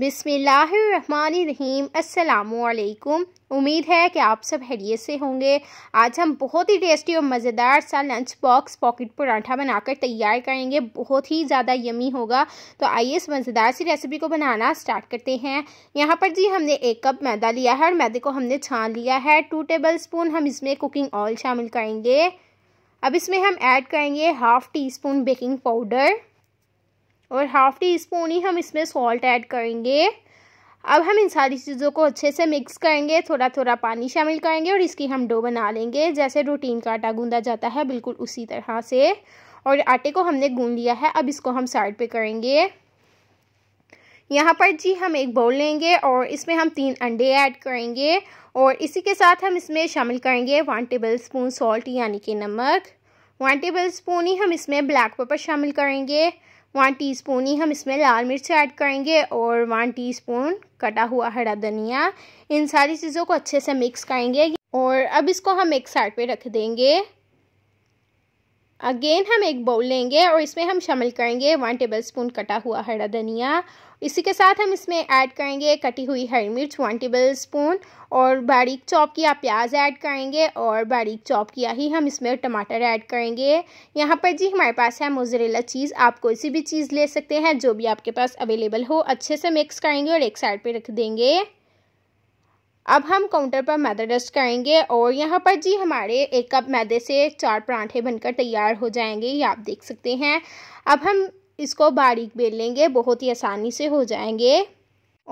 बिसमीम असलकुम उम्मीद है कि आप सब हैरियत से होंगे आज हम बहुत ही टेस्टी और मज़ेदार सा लंच बॉक्स पॉकेट पराठा बनाकर तैयार करेंगे बहुत ही ज़्यादा यमी होगा तो आइए इस मज़ेदार सी रेसिपी को बनाना स्टार्ट करते हैं यहाँ पर जी हमने एक कप मैदा लिया है और मैदे को हमने छान लिया है टू टेबल स्पून हम इसमें कुकिंग ऑयल शामिल करेंगे अब इसमें हम ऐड करेंगे half teaspoon baking powder और हाफ टी स्पून ही हम इसमें सॉल्ट ऐड करेंगे अब हम इन सारी चीज़ों को अच्छे से मिक्स करेंगे थोड़ा थोड़ा पानी शामिल करेंगे और इसकी हम डो बना लेंगे जैसे रूटीन का आटा गूंदा जाता है बिल्कुल उसी तरह से और आटे को हमने गूंद लिया है अब इसको हम साइड पे करेंगे यहाँ पर जी हम एक बाउल लेंगे और इसमें हम तीन अंडे ऐड करेंगे और इसी के साथ हम इसमें शामिल करेंगे वन टेबल स्पून सॉल्ट यानी कि नमक वन टेबल स्पून ही हम इसमें ब्लैक पेपर शामिल करेंगे वन टीस्पून ही हम इसमें लाल मिर्च ऐड करेंगे और वन टीस्पून कटा हुआ हरा धनिया इन सारी चीज़ों को अच्छे से मिक्स करेंगे और अब इसको हम एक साइड पे रख देंगे अगेन हम एक बाउल लेंगे और इसमें हम शामिल करेंगे वन टेबल स्पून कटा हुआ हरा धनिया इसी के साथ हम इसमें ऐड करेंगे कटी हुई हरी मिर्च वन टेबल स्पून और बारीक चॉप किया प्याज ऐड करेंगे और बारीक चॉप किया ही हम इसमें टमाटर ऐड करेंगे यहाँ पर जी हमारे पास है मोजरेला चीज़ आप कोई सी भी चीज़ ले सकते हैं जो भी आपके पास अवेलेबल हो अच्छे से मिक्स करेंगे और एक साइड पर रख देंगे अब हम काउंटर पर मैदा डस्ट करेंगे और यहाँ पर जी हमारे एक कप मैदे से चार परांठे बनकर तैयार हो जाएंगे ये आप देख सकते हैं अब हम इसको बारीक बेल लेंगे बहुत ही आसानी से हो जाएंगे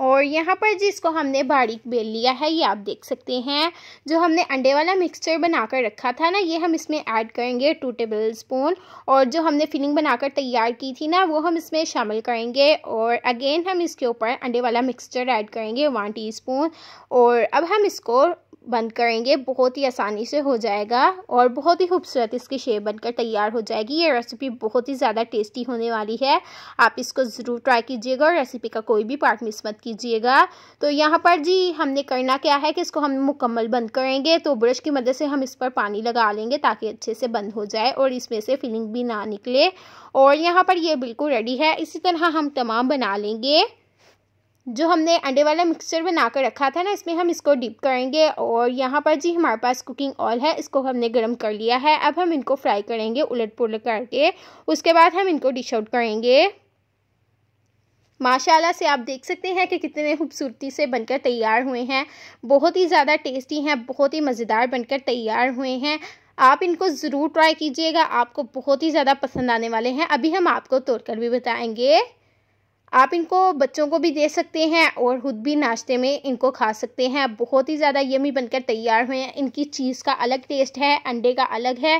और यहाँ पर जिसको हमने बारीक बेल लिया है ये आप देख सकते हैं जो हमने अंडे वाला मिक्सचर बनाकर रखा था ना ये हम इसमें ऐड करेंगे टू टेबल स्पून और जो हमने फिलिंग बनाकर तैयार की थी ना वो हम इसमें शामिल करेंगे और अगेन हम इसके ऊपर अंडे वाला मिक्सचर ऐड करेंगे वन टीस्पून और अब हम इसको बंद करेंगे बहुत ही आसानी से हो जाएगा और बहुत ही खूबसूरत इसकी शेप बनकर तैयार हो जाएगी ये रेसिपी बहुत ही ज़्यादा टेस्टी होने वाली है आप इसको ज़रूर ट्राई कीजिएगा और रेसिपी का कोई भी पार्ट मिस मत कीजिएगा तो यहाँ पर जी हमने करना क्या है कि इसको हम मुकम्मल बंद करेंगे तो ब्रश की मदद से हम इस पर पानी लगा लेंगे ताकि अच्छे से बंद हो जाए और इसमें से फिलिंग भी ना निकले और यहाँ पर ये बिल्कुल रेडी है इसी तरह हम तमाम बना लेंगे जो हमने अंडे वाला मिक्सचर बना कर रखा था ना इसमें हम इसको डिप करेंगे और यहाँ पर जी हमारे पास कुकिंग ऑयल है इसको हमने गर्म कर लिया है अब हम इनको फ्राई करेंगे उलट पुलट करके उसके बाद हम इनको डिश आउट करेंगे माशाल्लाह से आप देख सकते हैं कि कितने खूबसूरती से बनकर तैयार हुए हैं बहुत ही ज़्यादा टेस्टी हैं बहुत ही मज़ेदार बनकर तैयार हुए हैं आप इनको ज़रूर ट्राई कीजिएगा आपको बहुत ही ज़्यादा पसंद आने वाले हैं अभी हम आपको तोड़कर भी बताएंगे आप इनको बच्चों को भी दे सकते हैं और ख़ुद भी नाश्ते में इनको खा सकते हैं बहुत ही ज़्यादा यमी बनकर तैयार हुए हैं इनकी चीज़ का अलग टेस्ट है अंडे का अलग है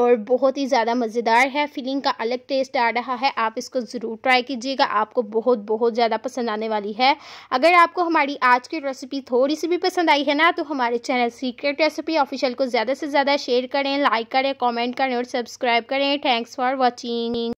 और बहुत ही ज़्यादा मज़ेदार है फीलिंग का अलग टेस्ट आ रहा है आप इसको ज़रूर ट्राई कीजिएगा आपको बहुत बहुत ज़्यादा पसंद आने वाली है अगर आपको हमारी आज की रेसिपी थोड़ी सी भी पसंद आई है ना तो हमारे चैनल सीक्रेट रेसिपी ऑफिशियल को ज़्यादा से ज़्यादा शेयर करें लाइक करें कॉमेंट करें और सब्सक्राइब करें थैंक्स फॉर वॉचिंग